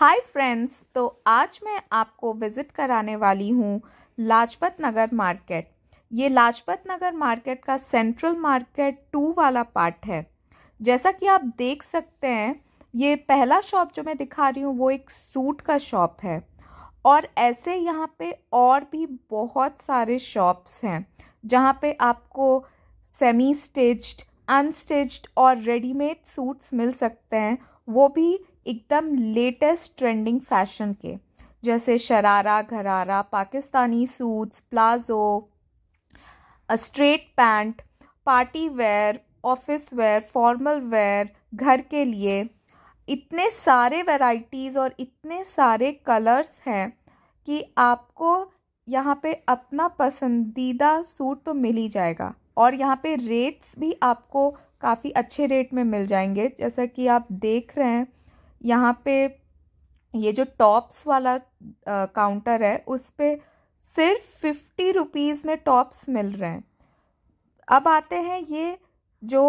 hi friends तो आज मैं आपको विज़िट कराने वाली हूँ लाजपत नगर मार्केट ये लाजपत नगर मार्केट का सेंट्रल मार्केट टू वाला पार्ट है जैसा कि आप देख सकते हैं ये पहला शॉप जो मैं दिखा रही हूँ वो एक सूट का शॉप है और ऐसे यहाँ पे और भी बहुत सारे शॉप्स हैं जहाँ पे आपको सेमी स्टिच्ड अनस्टिच्ड और रेडीमेड सूट्स मिल सकते हैं वो भी एकदम लेटेस्ट ट्रेंडिंग फैशन के जैसे sharara gharara Pakistani suits palazzo straight pant party wear office wear formal wear घर के लिए इतने सारे वैरायटीज़ और इतने सारे कलर्स हैं कि आपको यहाँ पे अपना पसंदीदा सूट तो मिल ही जाएगा और यहाँ पे रेट्स भी आपको काफ़ी अच्छे रेट में मिल जाएंगे जैसा कि आप देख रहे हैं यहाँ पे ये जो टॉप्स वाला काउंटर है उस पर सिर्फ फिफ्टी रुपीज़ में टॉप्स मिल रहे हैं अब आते हैं ये जो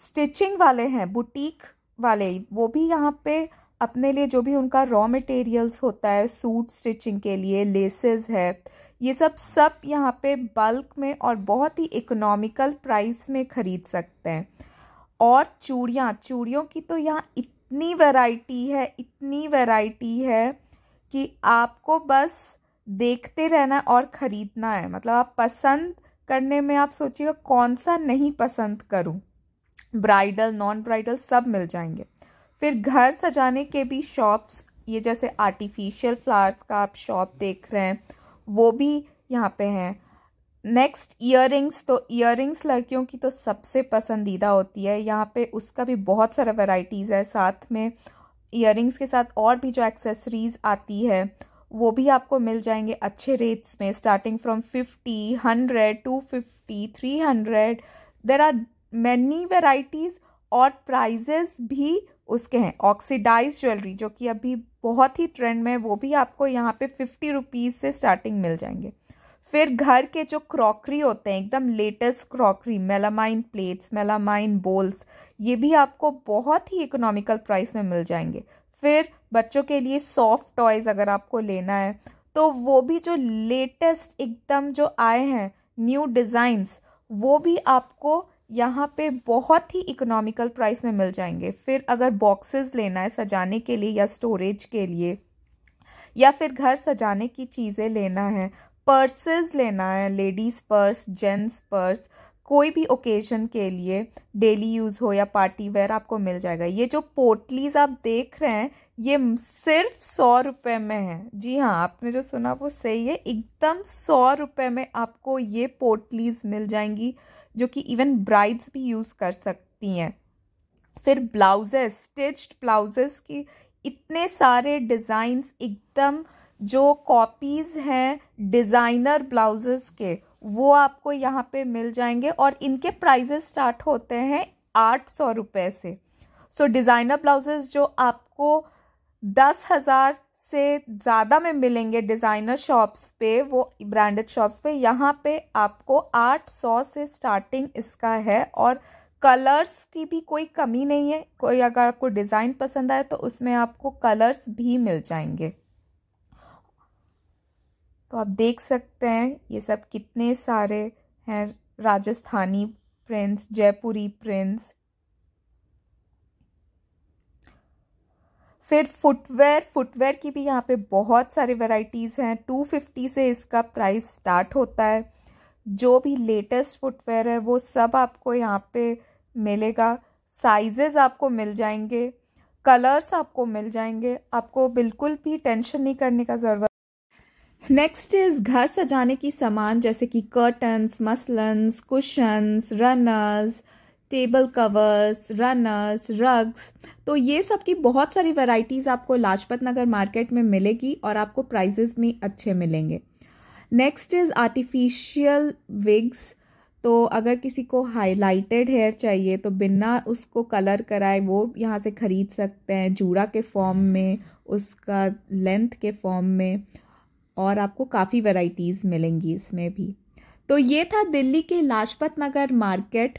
स्टिचिंग वाले हैं बुटीक वाले वो भी यहाँ पे अपने लिए जो भी उनका रॉ मटेरियल्स होता है सूट स्टिचिंग के लिए लेसेस है ये सब सब यहाँ पे बल्क में और बहुत ही इकोनॉमिकल प्राइस में ख़रीद सकते हैं और चूड़ियाँ चूड़ियों की तो यहाँ इतनी वैरायटी है इतनी वैरायटी है कि आपको बस देखते रहना और ख़रीदना है मतलब आप पसंद करने में आप सोचिएगा कौन सा नहीं पसंद करूं ब्राइडल नॉन ब्राइडल सब मिल जाएंगे फिर घर सजाने के भी शॉप्स ये जैसे आर्टिफिशियल फ्लावर्स का आप शॉप देख रहे हैं वो भी यहाँ पे हैं नेक्स्ट ईयरिंग्स तो ईयरिंग्स लड़कियों की तो सबसे पसंदीदा होती है यहाँ पे उसका भी बहुत सारा वेराइटीज है साथ में ईयरिंग्स के साथ और भी जो एक्सेसरीज आती है वो भी आपको मिल जाएंगे अच्छे रेट्स में starting from fifty hundred to fifty three hundred there are many varieties और प्राइजेस भी उसके हैं ऑक्सीडाइज ज्वेलरी जो कि अभी बहुत ही ट्रेंड में वो भी आपको यहाँ पे फिफ्टी रुपीज़ से स्टार्टिंग मिल जाएंगे फिर घर के जो क्रॉकरी होते हैं एकदम latest crockery melamine plates melamine bowls ये भी आपको बहुत ही इकोनॉमिकल प्राइस में मिल जाएंगे फिर बच्चों के लिए सॉफ्ट टॉयज़ अगर आपको लेना है तो वो भी जो लेटेस्ट एकदम जो आए हैं न्यू डिज़ाइंस वो भी आपको यहाँ पे बहुत ही इकोनॉमिकल प्राइस में मिल जाएंगे फिर अगर बॉक्सेस लेना है सजाने के लिए या स्टोरेज के लिए या फिर घर सजाने की चीज़ें लेना है पर्सेस लेना है लेडीज़ पर्स जेंट्स पर्स कोई भी ओकेजन के लिए डेली यूज़ हो या पार्टी वेयर आपको मिल जाएगा ये जो पोटलीज आप देख रहे हैं ये सिर्फ सौ रुपए में है जी हाँ आपने जो सुना वो सही है एकदम सौ रुपए में आपको ये पोटलीज मिल जाएंगी जो कि इवन ब्राइड्स भी यूज़ कर सकती हैं फिर ब्लाउजेस स्टिच्ड ब्लाउजेस की इतने सारे डिजाइन एकदम जो कॉपीज़ हैं डिज़ाइनर ब्लाउजेस के वो आपको यहाँ पे मिल जाएंगे और इनके प्राइजेस स्टार्ट होते हैं आठ सौ रुपये से सो डिज़ाइनर ब्लाउजेस जो आपको दस हज़ार से ज़्यादा में मिलेंगे डिज़ाइनर शॉप्स पे वो ब्रांडेड शॉप्स पे यहाँ पे आपको आठ सौ से स्टार्टिंग इसका है और कलर्स की भी कोई कमी नहीं है कोई अगर आपको डिज़ाइन पसंद आए तो उसमें आपको कलर्स भी मिल जाएंगे तो आप देख सकते हैं ये सब कितने सारे हैं राजस्थानी प्रिंस जयपुरी प्रिंस फिर फुटवेयर फुटवेयर की भी यहाँ पे बहुत सारी वैरायटीज़ हैं 250 से इसका प्राइस स्टार्ट होता है जो भी लेटेस्ट फुटवेयर है वो सब आपको यहाँ पे मिलेगा साइजेस आपको मिल जाएंगे कलर्स आपको मिल जाएंगे आपको बिल्कुल भी टेंशन नहीं करने का ज़रूरत नेक्स्ट इज घर सजाने की सामान जैसे कि curtains muslins cushions runners table covers runners rugs तो ये सब की बहुत सारी वैरायटीज़ आपको लाजपत नगर मार्केट में मिलेगी और आपको प्राइजेस में अच्छे मिलेंगे नेक्स्ट इज़ आर्टिफिशियल विग्स तो अगर किसी को हाइलाइटेड हेयर चाहिए तो बिना उसको कलर कराए वो यहाँ से ख़रीद सकते हैं जूड़ा के फॉर्म में उसका लेंथ के फॉर्म में और आपको काफ़ी वैरायटीज़ मिलेंगी इसमें भी तो ये था दिल्ली के लाजपत नगर मार्केट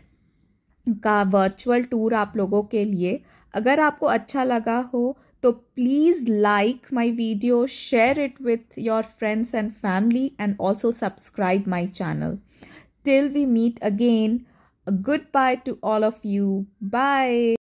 का वर्चुअल टूर आप लोगों के लिए अगर आपको अच्छा लगा हो तो please like my video share it with your friends and family and also subscribe my channel till we meet again good bye to all of you bye